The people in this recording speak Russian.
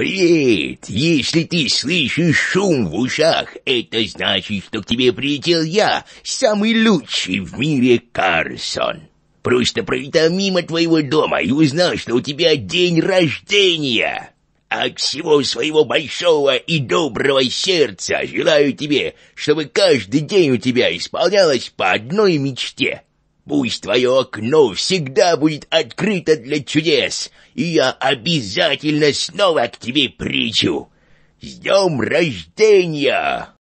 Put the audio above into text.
«Привет! Если ты слышишь шум в ушах, это значит, что к тебе прилетел я, самый лучший в мире Карсон. Просто пролетал мимо твоего дома и узнал, что у тебя день рождения!» от всего своего большого и доброго сердца желаю тебе, чтобы каждый день у тебя исполнялось по одной мечте. Пусть твое окно всегда будет открыто для чудес, и я обязательно снова к тебе приду. С днем рождения!»